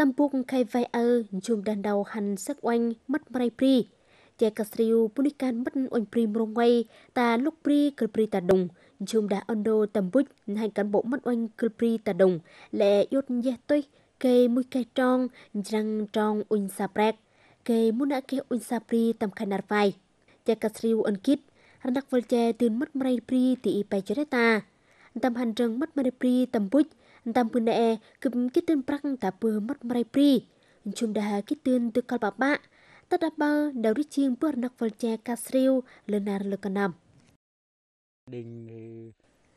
Tâm buộc khai vai ơ, chung đàn đầu hành sắc oanh, mất mai pri. Chè cà sriu, punikan mất oanh pri mông ngay, ta lúc pri cờ pri tà đồng. Chung đã ondo tâm bút, hai cán bộ mất oanh cờ pri tà đồng, lẹ yốt dè tuy kê mùi kê tròn răng tròn oanh sa prek. Kê muốn đã kê oanh sa pri tâm khai nạt vai. Chè cà sriu ân kít, hắn đặc vật chè tươn mất mai pri tì ipay cho ta. Tâm hành rừng mất mai pri tâm bút, Tampune kep kitun prak tapu mat marai pri. Chum daha kitun tu kalpa ba. Tadapa dari chieng per nak volche kasriu lenar lekanam. Đình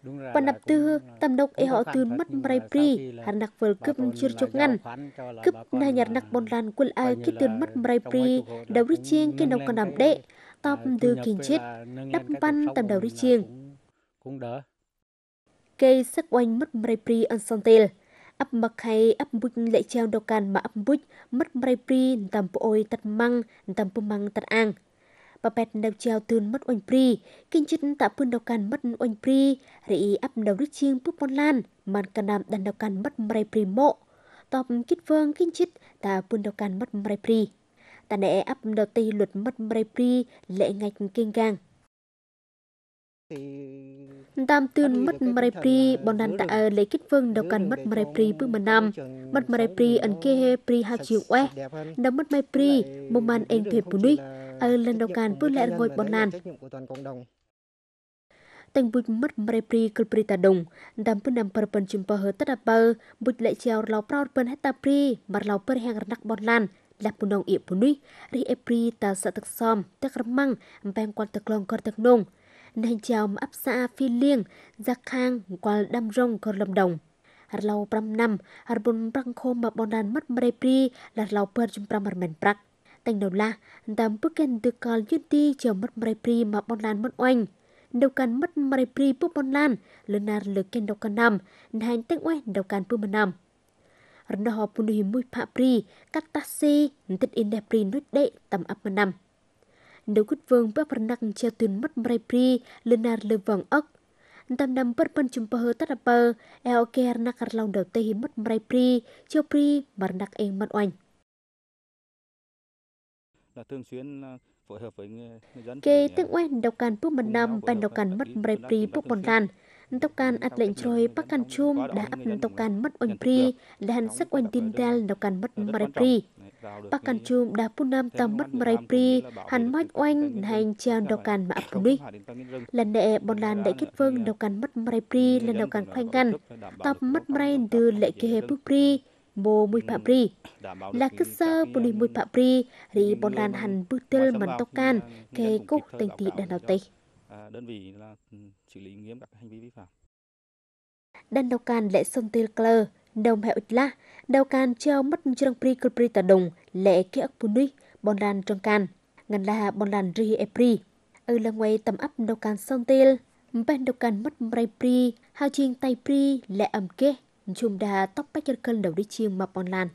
thì ờ, và nập tư tâm độc e họ tươn mất mrai pri hắn nặc vờ cướp chưa chục ngăn cướp na nhạt nặc bồn lan quân ai cái tươn mất mrai pri đầu đi chiêng cái nọc còn nằm đệ tóc tư kinh chết đắp ban tầm đầu đi chiêng kê sắc oanh mất pri mrepri ansontel ấp mặc hay ấp bụi lại treo đầu can mà ấp bụi mất pri tầm ôi tật măng tầm pu măng tật ăn, bà bẹt đầu treo tươn mất oanh pri kinh chít tạ pun đầu can mất oanh pri rị ấp đầu rứt chiêng pu pon lan man can nam đàn đầu can mất pri mộ tọp kít vương kinh chít tạ pun đầu can mất pri, tạ nẻ ấp đầu tây luật mất pri lệ ngạch kinh gang តាមទឿនមិត្តមរៃព្រីបណ្ដានតើលេគិតវឹងដល់កាន់មិត្តមរៃព្រីពឹងម្ដំមិត្តមរៃព្រីអនគេព្រីហាជីវអេដល់មិត្តមរៃព្រីមុំបានអេនភេពុនេះអើលនដល់កាន់ពឹងលែងងួយបណ្ដានទាំងបុជមិត្តមរៃព្រីគលព្រីតាដងតាមពឹងដំប្រពន្ធចំពោះហឺតតបើបុជលេចជាវឡោប្រោតពឹងហេតាព្រីមរឡោពឹងហាងរណកបណ្ដានលះពនងអៀបពុនេះរីអេព្រីតាសតឹកសំទឹករមាំងអំបែងគាត់ទឹកឡងគាត់ទឹកនង nên chào áp xã phi liêng, giặc khang qua đam rong cơ lâm đồng. Hạt lâu pram năm, hạt bồn prang khô mà bồn đàn mất mây pri là lâu pơ chung pram hạt mền prak. Tành đầu là tầm bước kênh từ cò dứt đi chờ mất mây pri mà bồn đàn mất oanh. Đầu càn mất mây pri bước bồn đàn, lần nàn lửa kênh đầu càn năm, hành tách oanh đầu càn bước mà năm rndaho punuhi mui papri kattasi ntit indepri nut de tam ap manam vương mất Bapranak pri lên Mraipri Lenar Levang ốc tam năm bất phân chùm pơ tất pơ eo ker na cắt lòng đầu tây mất mrai pri chiêu pri mà nạc em mất oanh là thường xuyên à, phối hợp với người dân kê à, tương oanh độc can bước mần năm bàn độc can mất mrai pri bước bòn lan tộc can ạt lệnh trôi bắc can chum đã áp tộc can mất oanh pri là hàn sắc oanh tin đal độc can mất mrai pri pakan đã da punam tam mất mrai pri han mách oanh hành chiang đầu càn mà apuni lần đệ bọn lan đệ kết vương đầu càn mất mrai pri lần đầu càn khoanh ngăn tập mất mrai từ lệ kê hệ pri bộ mùi phạm ri. Là cứ sơ bù nì mùi phạm ri, rì bọn đàn hành bước tư mần tóc can, kê cúc tình tị đàn đầu tây. À, đơn vị là xử lý nghiêm các hành vi vi phạm. Đàn đầu can lệ sông tư clơ, đồng hệ la đào can treo mất trong pri cơ pri tà đồng lệ kia ấp bùn bon lan trong can ngăn là bon lan ri epri ở là ngoài tầm ấp đào can son tel bên đào can mất mray pri hao chiên tay pri lệ ẩm kê chùm đà tóc bách chân cân đầu đi chiêng mập bon lan